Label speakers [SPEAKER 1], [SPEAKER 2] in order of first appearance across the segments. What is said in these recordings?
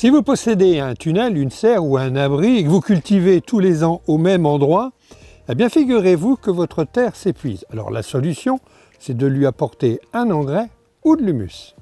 [SPEAKER 1] Si vous possédez un tunnel, une serre ou un abri et que vous cultivez tous les ans au même endroit, eh bien figurez-vous que votre terre s'épuise. Alors la solution, c'est de lui apporter un engrais ou de l'humus.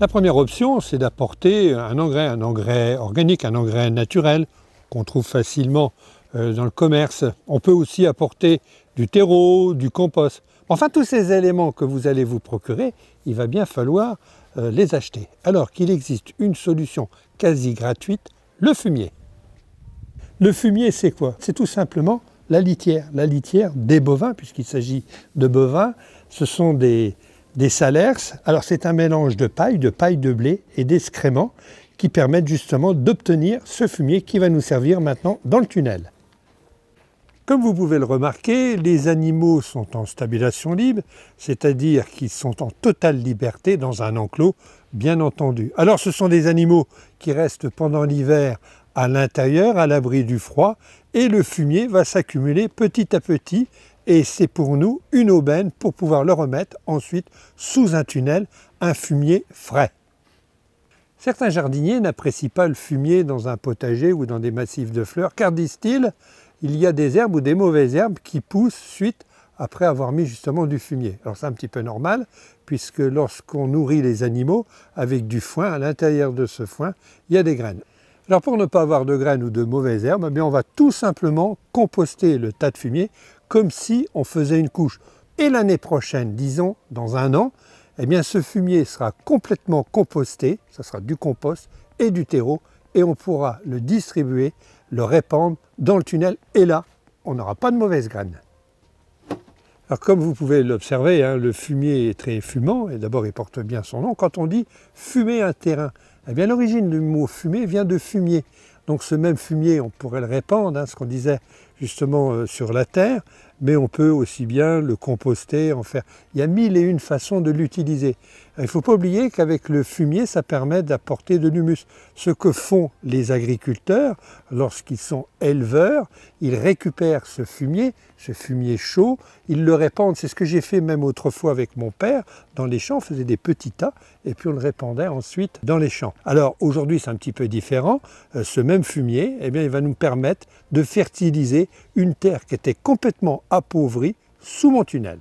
[SPEAKER 1] La première option, c'est d'apporter un engrais, un engrais organique, un engrais naturel qu'on trouve facilement euh, dans le commerce. On peut aussi apporter du terreau, du compost. Enfin, tous ces éléments que vous allez vous procurer, il va bien falloir euh, les acheter. Alors qu'il existe une solution quasi gratuite, le fumier. Le fumier, c'est quoi C'est tout simplement la litière. La litière des bovins, puisqu'il s'agit de bovins, ce sont des, des salers. Alors c'est un mélange de paille, de paille de blé et d'excréments qui permettent justement d'obtenir ce fumier qui va nous servir maintenant dans le tunnel. Comme vous pouvez le remarquer, les animaux sont en stabilisation libre, c'est-à-dire qu'ils sont en totale liberté dans un enclos, bien entendu. Alors ce sont des animaux qui restent pendant l'hiver à l'intérieur, à l'abri du froid, et le fumier va s'accumuler petit à petit, et c'est pour nous une aubaine pour pouvoir le remettre ensuite sous un tunnel, un fumier frais. Certains jardiniers n'apprécient pas le fumier dans un potager ou dans des massifs de fleurs, car disent-ils, il y a des herbes ou des mauvaises herbes qui poussent suite après avoir mis justement du fumier. Alors c'est un petit peu normal, puisque lorsqu'on nourrit les animaux avec du foin, à l'intérieur de ce foin, il y a des graines. Alors pour ne pas avoir de graines ou de mauvaises herbes, eh on va tout simplement composter le tas de fumier comme si on faisait une couche. Et l'année prochaine, disons dans un an, eh bien ce fumier sera complètement composté, ça sera du compost et du terreau, et on pourra le distribuer le répandre dans le tunnel et là, on n'aura pas de mauvaise graine. Alors comme vous pouvez l'observer, hein, le fumier est très fumant, et d'abord il porte bien son nom. Quand on dit fumer un terrain, eh bien l'origine du mot fumer vient de fumier. Donc ce même fumier, on pourrait le répandre, hein, ce qu'on disait justement euh, sur la terre, mais on peut aussi bien le composter, en faire. Il y a mille et une façons de l'utiliser. Il ne faut pas oublier qu'avec le fumier, ça permet d'apporter de l'humus. Ce que font les agriculteurs lorsqu'ils sont éleveurs, ils récupèrent ce fumier, ce fumier chaud, ils le répandent. C'est ce que j'ai fait même autrefois avec mon père. Dans les champs, on faisait des petits tas et puis on le répandait ensuite dans les champs. Alors aujourd'hui, c'est un petit peu différent. Euh, ce même fumier, eh bien, il va nous permettre de fertiliser une terre qui était complètement appauvrie sous mon tunnel.